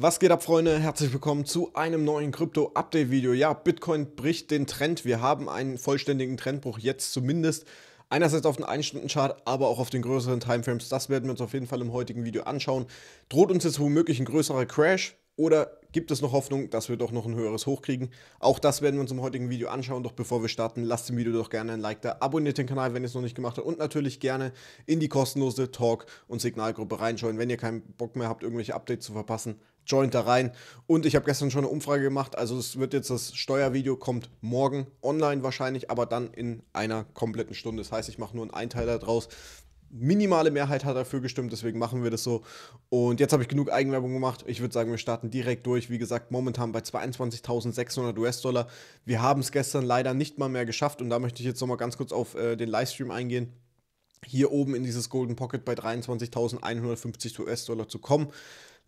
Was geht ab, Freunde? Herzlich willkommen zu einem neuen Krypto-Update-Video. Ja, Bitcoin bricht den Trend. Wir haben einen vollständigen Trendbruch jetzt zumindest. Einerseits auf den 1-Stunden-Chart, aber auch auf den größeren Timeframes. Das werden wir uns auf jeden Fall im heutigen Video anschauen. Droht uns jetzt womöglich ein größerer Crash oder gibt es noch Hoffnung, dass wir doch noch ein höheres Hoch kriegen? Auch das werden wir uns im heutigen Video anschauen. Doch bevor wir starten, lasst dem Video doch gerne ein Like da, abonniert den Kanal, wenn ihr es noch nicht gemacht habt und natürlich gerne in die kostenlose Talk- und Signalgruppe reinschauen, wenn ihr keinen Bock mehr habt, irgendwelche Updates zu verpassen joint da rein. Und ich habe gestern schon eine Umfrage gemacht. Also es wird jetzt das Steuervideo kommt morgen online wahrscheinlich, aber dann in einer kompletten Stunde. Das heißt, ich mache nur einen Einteil daraus. Minimale Mehrheit hat dafür gestimmt, deswegen machen wir das so. Und jetzt habe ich genug Eigenwerbung gemacht. Ich würde sagen, wir starten direkt durch. Wie gesagt, momentan bei 22.600 US-Dollar. Wir haben es gestern leider nicht mal mehr geschafft und da möchte ich jetzt nochmal ganz kurz auf äh, den Livestream eingehen hier oben in dieses Golden Pocket bei 23.150 US-Dollar zu kommen.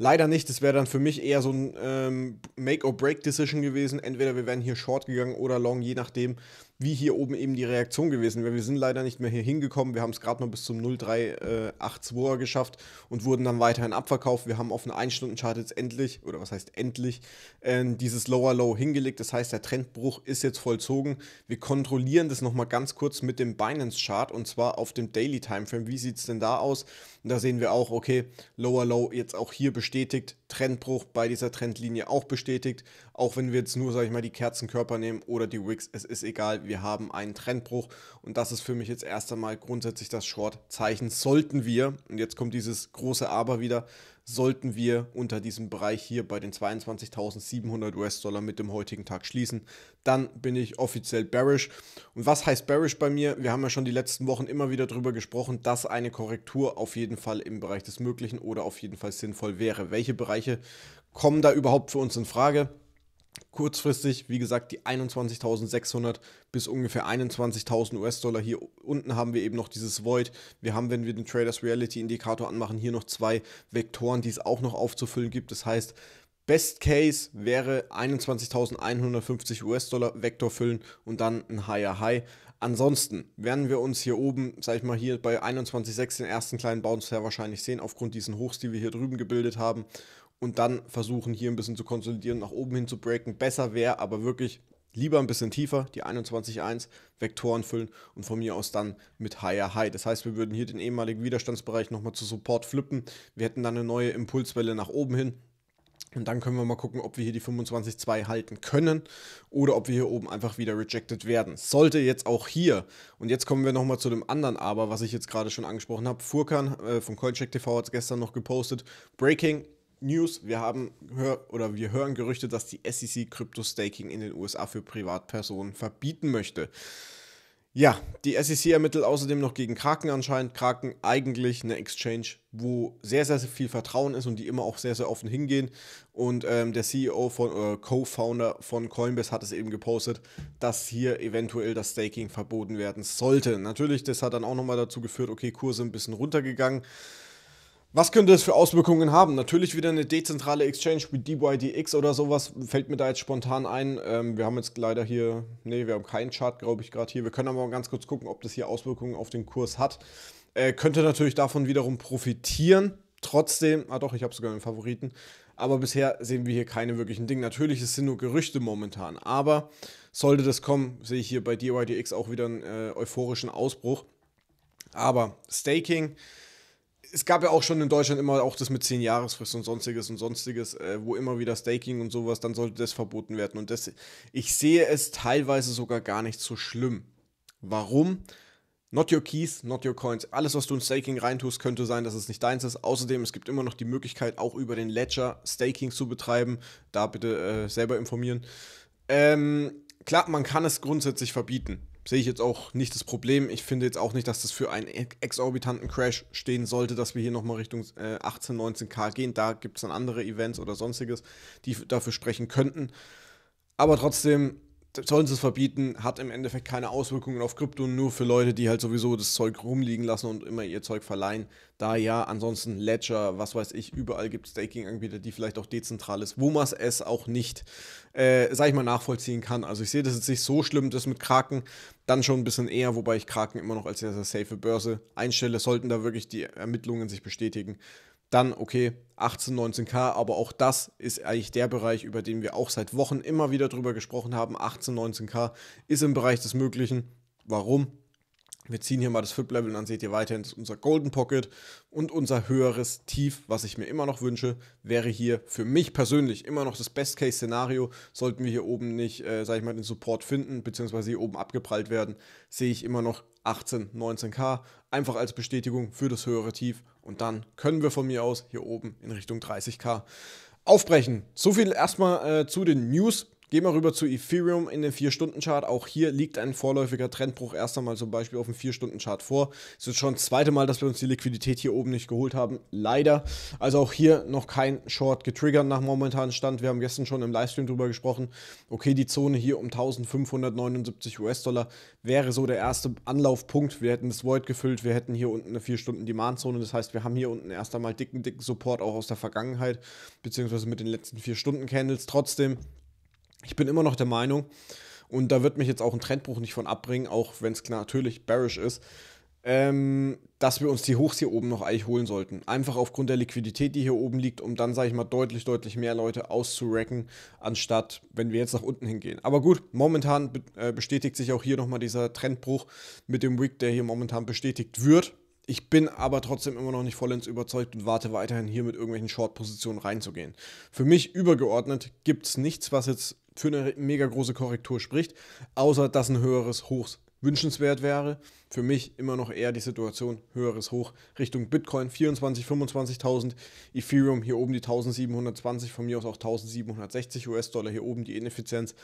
Leider nicht. Das wäre dann für mich eher so ein ähm, Make-or-Break-Decision gewesen. Entweder wir wären hier short gegangen oder long, je nachdem, wie hier oben eben die Reaktion gewesen wäre. Wir sind leider nicht mehr hier hingekommen. Wir haben es gerade noch bis zum 0382er äh, geschafft und wurden dann weiterhin abverkauft. Wir haben auf einer 1-Stunden-Chart jetzt endlich, oder was heißt endlich, äh, dieses Lower Low hingelegt. Das heißt, der Trendbruch ist jetzt vollzogen. Wir kontrollieren das nochmal ganz kurz mit dem Binance-Chart und zwar auf dem Daily Timeframe. Wie sieht es denn da aus? Und da sehen wir auch, okay, Lower Low jetzt auch hier bestätigt Trendbruch bei dieser Trendlinie auch bestätigt. Auch wenn wir jetzt nur, sage ich mal, die Kerzenkörper nehmen oder die Wicks, es ist egal, wir haben einen Trendbruch und das ist für mich jetzt erst einmal grundsätzlich das Short-Zeichen. Sollten wir, und jetzt kommt dieses große Aber wieder, sollten wir unter diesem Bereich hier bei den 22.700 US-Dollar mit dem heutigen Tag schließen. Dann bin ich offiziell bearish. Und was heißt bearish bei mir? Wir haben ja schon die letzten Wochen immer wieder darüber gesprochen, dass eine Korrektur auf jeden Fall im Bereich des Möglichen oder auf jeden Fall sinnvoll wäre. Welche Bereiche kommen da überhaupt für uns in Frage? Kurzfristig, wie gesagt, die 21.600 bis ungefähr 21.000 US-Dollar. Hier unten haben wir eben noch dieses Void. Wir haben, wenn wir den Traders Reality Indikator anmachen, hier noch zwei Vektoren, die es auch noch aufzufüllen gibt. Das heißt, Best Case wäre 21.150 US-Dollar Vektor füllen und dann ein higher High. Ansonsten werden wir uns hier oben, sag ich mal, hier bei 21.6 den ersten kleinen Bounce sehr wahrscheinlich sehen, aufgrund diesen Hochs, die wir hier drüben gebildet haben und dann versuchen, hier ein bisschen zu konsolidieren, nach oben hin zu breaken. Besser wäre aber wirklich lieber ein bisschen tiefer, die 21.1, Vektoren füllen und von mir aus dann mit Higher High. Das heißt, wir würden hier den ehemaligen Widerstandsbereich nochmal zu Support flippen. Wir hätten dann eine neue Impulswelle nach oben hin. Und dann können wir mal gucken, ob wir hier die 25.2 halten können oder ob wir hier oben einfach wieder rejected werden. Sollte jetzt auch hier, und jetzt kommen wir nochmal zu dem anderen Aber, was ich jetzt gerade schon angesprochen habe. Furkan äh, von Coincheck TV hat es gestern noch gepostet. Breaking News, wir haben hör oder wir hören Gerüchte, dass die SEC Crypto Staking in den USA für Privatpersonen verbieten möchte. Ja, die SEC ermittelt außerdem noch gegen Kraken anscheinend. Kraken eigentlich eine Exchange, wo sehr, sehr, viel Vertrauen ist und die immer auch sehr, sehr offen hingehen. Und ähm, der CEO von äh, Co-Founder von Coinbase hat es eben gepostet, dass hier eventuell das Staking verboten werden sollte. Natürlich, das hat dann auch nochmal dazu geführt, okay, Kurse ein bisschen runtergegangen. Was könnte das für Auswirkungen haben? Natürlich wieder eine dezentrale Exchange wie DYDX oder sowas, fällt mir da jetzt spontan ein. Ähm, wir haben jetzt leider hier, nee, wir haben keinen Chart, glaube ich, gerade hier. Wir können aber mal ganz kurz gucken, ob das hier Auswirkungen auf den Kurs hat. Äh, könnte natürlich davon wiederum profitieren. Trotzdem, ah doch, ich habe sogar einen Favoriten. Aber bisher sehen wir hier keine wirklichen Dinge. Natürlich, es sind nur Gerüchte momentan. Aber sollte das kommen, sehe ich hier bei DYDX auch wieder einen äh, euphorischen Ausbruch. Aber Staking es gab ja auch schon in Deutschland immer auch das mit 10 Jahresfrist und sonstiges und sonstiges, äh, wo immer wieder Staking und sowas, dann sollte das verboten werden. Und das, ich sehe es teilweise sogar gar nicht so schlimm. Warum? Not your keys, not your coins. Alles, was du in Staking reintust, könnte sein, dass es nicht deins ist. Außerdem, es gibt immer noch die Möglichkeit, auch über den Ledger Staking zu betreiben. Da bitte äh, selber informieren. Ähm, klar, man kann es grundsätzlich verbieten sehe ich jetzt auch nicht das Problem. Ich finde jetzt auch nicht, dass das für einen exorbitanten Crash stehen sollte, dass wir hier nochmal Richtung äh, 18, 19k gehen. Da gibt es dann andere Events oder sonstiges, die dafür sprechen könnten. Aber trotzdem sollen sie es verbieten, hat im Endeffekt keine Auswirkungen auf Krypto, nur für Leute, die halt sowieso das Zeug rumliegen lassen und immer ihr Zeug verleihen. Da ja, ansonsten Ledger, was weiß ich, überall gibt es Staking-Anbieter, die vielleicht auch dezentral ist, wo man es auch nicht, äh, sag ich mal, nachvollziehen kann. Also ich sehe das jetzt nicht so schlimm, das mit Kraken, dann schon ein bisschen eher, wobei ich Kraken immer noch als sehr, sehr safe Börse einstelle, sollten da wirklich die Ermittlungen sich bestätigen dann okay, 18, 19K, aber auch das ist eigentlich der Bereich, über den wir auch seit Wochen immer wieder drüber gesprochen haben. 18, 19K ist im Bereich des Möglichen. Warum? Wir ziehen hier mal das Flip level und dann seht ihr weiterhin, unser Golden Pocket und unser höheres Tief, was ich mir immer noch wünsche, wäre hier für mich persönlich immer noch das Best-Case-Szenario. Sollten wir hier oben nicht, äh, sag ich mal, den Support finden, beziehungsweise hier oben abgeprallt werden, sehe ich immer noch 18, 19k, einfach als Bestätigung für das höhere Tief. Und dann können wir von mir aus hier oben in Richtung 30k aufbrechen. So viel erstmal äh, zu den News. Gehen wir rüber zu Ethereum in den 4-Stunden-Chart. Auch hier liegt ein vorläufiger Trendbruch erst einmal zum Beispiel auf dem 4-Stunden-Chart vor. Es ist schon das zweite Mal, dass wir uns die Liquidität hier oben nicht geholt haben. Leider. Also auch hier noch kein Short getriggert nach momentanem Stand. Wir haben gestern schon im Livestream drüber gesprochen. Okay, die Zone hier um 1579 US-Dollar wäre so der erste Anlaufpunkt. Wir hätten das Void gefüllt. Wir hätten hier unten eine 4-Stunden-Demand-Zone. Das heißt, wir haben hier unten erst einmal dicken, dicken Support auch aus der Vergangenheit, beziehungsweise mit den letzten 4-Stunden-Candles. Trotzdem ich bin immer noch der Meinung, und da wird mich jetzt auch ein Trendbruch nicht von abbringen, auch wenn es natürlich bearish ist, ähm, dass wir uns die Hochs hier oben noch eigentlich holen sollten. Einfach aufgrund der Liquidität, die hier oben liegt, um dann, sage ich mal, deutlich, deutlich mehr Leute auszurecken, anstatt wenn wir jetzt nach unten hingehen. Aber gut, momentan be äh, bestätigt sich auch hier nochmal dieser Trendbruch mit dem Wick, der hier momentan bestätigt wird. Ich bin aber trotzdem immer noch nicht vollends überzeugt und warte weiterhin hier mit irgendwelchen Short-Positionen reinzugehen. Für mich übergeordnet gibt es nichts, was jetzt für eine mega große Korrektur spricht, außer dass ein höheres Hoch wünschenswert wäre. Für mich immer noch eher die Situation höheres Hoch Richtung Bitcoin 24, 25.000, Ethereum hier oben die 1720, von mir aus auch 1760 US-Dollar hier oben die Ineffizienz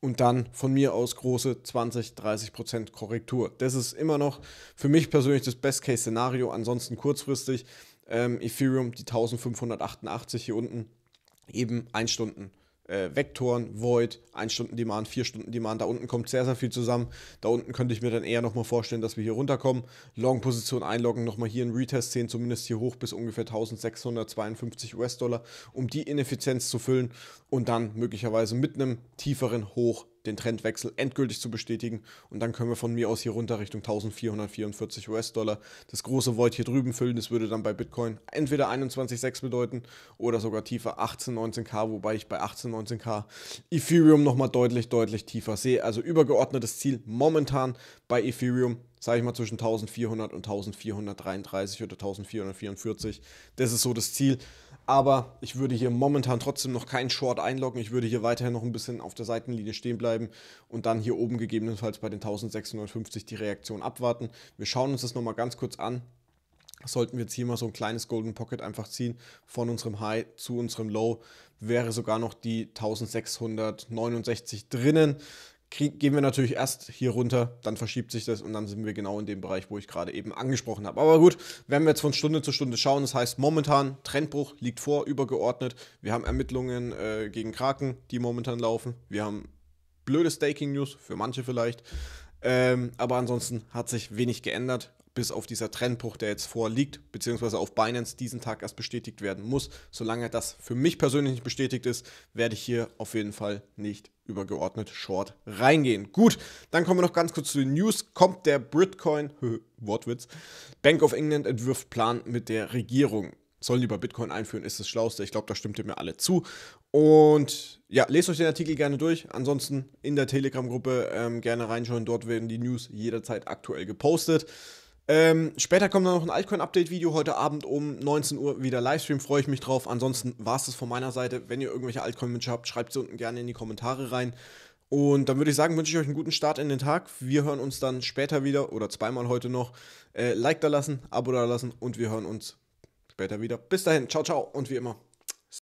und dann von mir aus große 20, 30 Prozent Korrektur. Das ist immer noch für mich persönlich das Best-Case-Szenario. Ansonsten kurzfristig ähm, Ethereum die 1588 hier unten eben 1 Stunden äh, Vektoren, Void, 1 Stunden Demand, 4 Stunden Demand. Da unten kommt sehr, sehr viel zusammen. Da unten könnte ich mir dann eher nochmal vorstellen, dass wir hier runterkommen. Long-Position einloggen, nochmal hier in Retest sehen, zumindest hier hoch bis ungefähr 1652 US-Dollar, um die Ineffizienz zu füllen und dann möglicherweise mit einem tieferen Hoch den Trendwechsel endgültig zu bestätigen. Und dann können wir von mir aus hier runter Richtung 1444 US-Dollar das große Void hier drüben füllen. Das würde dann bei Bitcoin entweder 21,6 bedeuten oder sogar tiefer 18, 19k, wobei ich bei 18, 19k Ethereum nochmal deutlich, deutlich tiefer sehe. Also übergeordnetes Ziel momentan bei Ethereum sage ich mal, zwischen 1400 und 1433 oder 1444. Das ist so das Ziel. Aber ich würde hier momentan trotzdem noch keinen Short einloggen. Ich würde hier weiterhin noch ein bisschen auf der Seitenlinie stehen bleiben und dann hier oben gegebenenfalls bei den 1650 die Reaktion abwarten. Wir schauen uns das nochmal ganz kurz an. Sollten wir jetzt hier mal so ein kleines Golden Pocket einfach ziehen von unserem High zu unserem Low, wäre sogar noch die 1669 drinnen krieg, gehen wir natürlich erst hier runter, dann verschiebt sich das und dann sind wir genau in dem Bereich, wo ich gerade eben angesprochen habe. Aber gut, werden wir jetzt von Stunde zu Stunde schauen. Das heißt, momentan Trendbruch liegt vor, übergeordnet. Wir haben Ermittlungen äh, gegen Kraken, die momentan laufen. Wir haben blöde Staking-News, für manche vielleicht. Ähm, aber ansonsten hat sich wenig geändert bis auf dieser Trendbruch, der jetzt vorliegt, beziehungsweise auf Binance diesen Tag erst bestätigt werden muss. Solange das für mich persönlich nicht bestätigt ist, werde ich hier auf jeden Fall nicht übergeordnet Short reingehen. Gut, dann kommen wir noch ganz kurz zu den News. Kommt der Britcoin, Wortwitz, Bank of England entwirft Plan mit der Regierung. Sollen lieber Bitcoin einführen, ist das Schlauste. Ich glaube, da stimmt ihr mir alle zu. Und ja, lest euch den Artikel gerne durch. Ansonsten in der Telegram-Gruppe ähm, gerne reinschauen. Dort werden die News jederzeit aktuell gepostet. Ähm, später kommt noch ein Altcoin-Update-Video, heute Abend um 19 Uhr wieder Livestream, freue ich mich drauf. Ansonsten war es das von meiner Seite. Wenn ihr irgendwelche Altcoin-Wünsche habt, schreibt sie unten gerne in die Kommentare rein. Und dann würde ich sagen, wünsche ich euch einen guten Start in den Tag. Wir hören uns dann später wieder oder zweimal heute noch. Äh, like da lassen, Abo da lassen und wir hören uns später wieder. Bis dahin, ciao, ciao und wie immer.